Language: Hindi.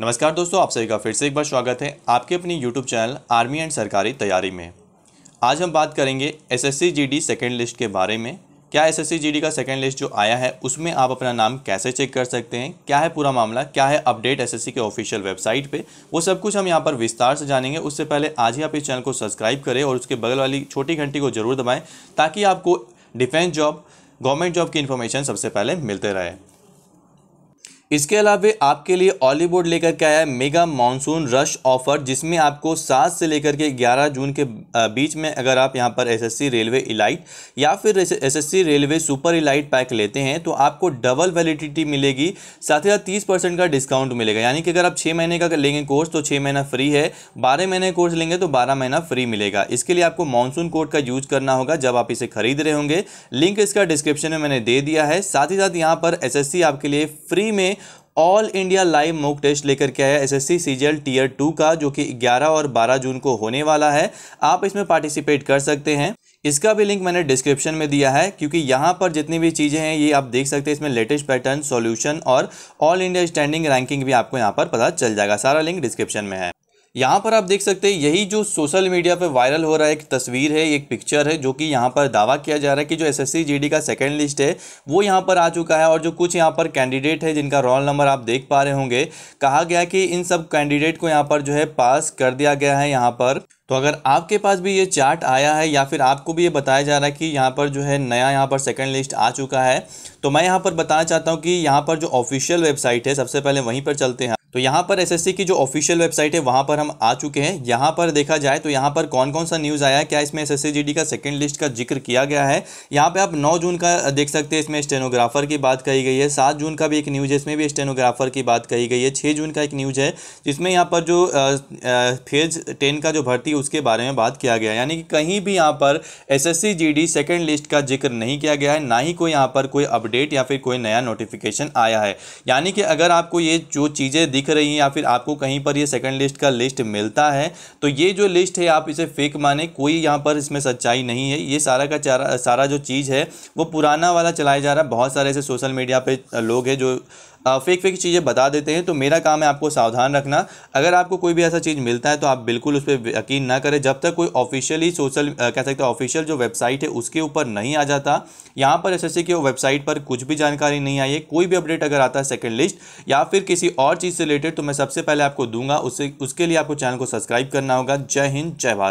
नमस्कार दोस्तों आप सभी का फिर से एक बार स्वागत है आपके अपने YouTube चैनल आर्मी एंड सरकारी तैयारी में आज हम बात करेंगे S S C G D second list के बारे में क्या S S C G D का सेकेंड लिस्ट जो आया है उसमें आप अपना नाम कैसे चेक कर सकते हैं क्या है पूरा मामला क्या है अपडेट एस एस सी के ऑफिशियल वेबसाइट पे वो सब कुछ हम यहाँ पर विस्तार से जानेंगे उससे पहले आज ही आप इस चैनल को सब्सक्राइब करें और उसके बगल वाली छोटी घंटी को जरूर दबाएँ ताकि आपको डिफेंस जॉब गवर्नमेंट जॉब की इन्फॉर्मेशन सबसे पहले मिलते रहे इसके अलावा आपके लिए ऑलीवुड लेकर के आया है मेगा मानसून रश ऑफर जिसमें आपको सात से लेकर के ग्यारह जून के बीच में अगर आप यहाँ पर एसएससी रेलवे इलाइट या फिर SSC railway super elite pack लेते हैं तो आपको डबल वैलिडिटी मिलेगी साथ ही साथ तीस परसेंट का डिस्काउंट मिलेगा यानी कि अगर आप छः महीने का लेंगे कोर्स तो छः महीना फ्री है बारह महीने कोर्स लेंगे तो बारह महीना फ्री मिलेगा इसके लिए आपको मानसून कोड का यूज करना होगा जब आप इसे खरीद रहे होंगे लिंक इसका डिस्क्रिप्शन में मैंने दे दिया है साथ ही साथ यहाँ पर एस आपके लिए फ्री में all India live mock test लेकर के आया एसएससी सीजीएल टीयर टू का जो कि 11 और 12 जून को होने वाला है आप इसमें पार्टिसिपेट कर सकते हैं इसका भी लिंक मैंने डिस्क्रिप्शन में दिया है क्योंकि यहाँ पर जितनी भी चीज़ें हैं ये आप देख सकते हैं इसमें लेटेस्ट पैटर्न सॉल्यूशन और ऑल इंडिया स्टैंडिंग रैंकिंग भी आपको यहाँ पर पता चल जाएगा सारा लिंक डिस्क्रिप्शन में है यहाँ पर आप देख सकते हैं यही जो सोशल मीडिया पे वायरल हो रहा है एक तस्वीर है एक पिक्चर है जो कि यहाँ पर दावा किया जा रहा है कि जो एसएससी जीडी का सेकेंड लिस्ट है वो यहाँ पर आ चुका है और जो कुछ यहाँ पर कैंडिडेट है जिनका रोल नंबर आप देख पा रहे होंगे कहा गया कि इन सब कैंडिडेट को यहाँ पर जो है पास कर दिया गया है यहाँ पर तो अगर आपके पास भी ये चार्ट आया है या फिर आपको भी ये बताया जा रहा है कि यहाँ पर जो है नया यहाँ पर सेकंड लिस्ट आ चुका है तो मैं यहाँ पर बताना चाहता हूँ कि यहाँ पर जो ऑफिशियल वेबसाइट है सबसे पहले वहीं पर चलते हैं तो यहाँ पर एसएससी की जो ऑफिशियल वेबसाइट है वहाँ पर हम आ चुके हैं यहाँ पर देखा जाए तो यहाँ पर कौन कौन सा न्यूज़ आया है क्या इसमें एसएससी जीडी का सेकंड लिस्ट का जिक्र किया गया है यहाँ पे आप 9 जून का देख सकते हैं इसमें स्टेनोग्राफर की बात कही गई है सात जून का भी एक न्यूज़ है इसमें भी स्टेनोग्राफर की बात कही गई है छः जून का एक न्यूज़ है जिसमें यहाँ पर जो फेज टेन का जो भर्ती है उसके बारे में बात किया गया है यानी कि कहीं भी यहाँ पर एस एस सेकेंड लिस्ट का जिक्र नहीं किया गया है ना ही कोई यहाँ पर कोई अपडेट या फिर कोई नया नोटिफिकेशन आया है यानी कि अगर आपको ये जो चीज़ें दिख दिख रही है या फिर आपको कहीं पर ये सेकंड लिस्ट का लिस्ट मिलता है तो ये जो लिस्ट है आप इसे फेक माने कोई यहाँ पर इसमें सच्चाई नहीं है ये सारा का सारा जो चीज़ है वो पुराना वाला चलाया जा रहा है बहुत सारे ऐसे सोशल मीडिया पर लोग हैं जो फेक फेक चीज़ें बता देते हैं तो मेरा काम है आपको सावधान रखना अगर आपको कोई भी ऐसा चीज़ मिलता है तो आप बिल्कुल उस पर यकीन ना करें जब तक कोई ऑफिशियली सोशल कह सकते हैं ऑफिशियल जो वेबसाइट है उसके ऊपर नहीं आ जाता यहाँ पर एस की वेबसाइट पर कुछ भी जानकारी नहीं आई है कोई भी अपडेट अगर आता है सेकेंड लिस्ट या फिर किसी और चीज़ से रिलेटेड तो मैं सबसे पहले आपको दूंगा उससे उसके लिए आपको चैनल को सब्सक्राइब करना होगा जय हिंद जय भारत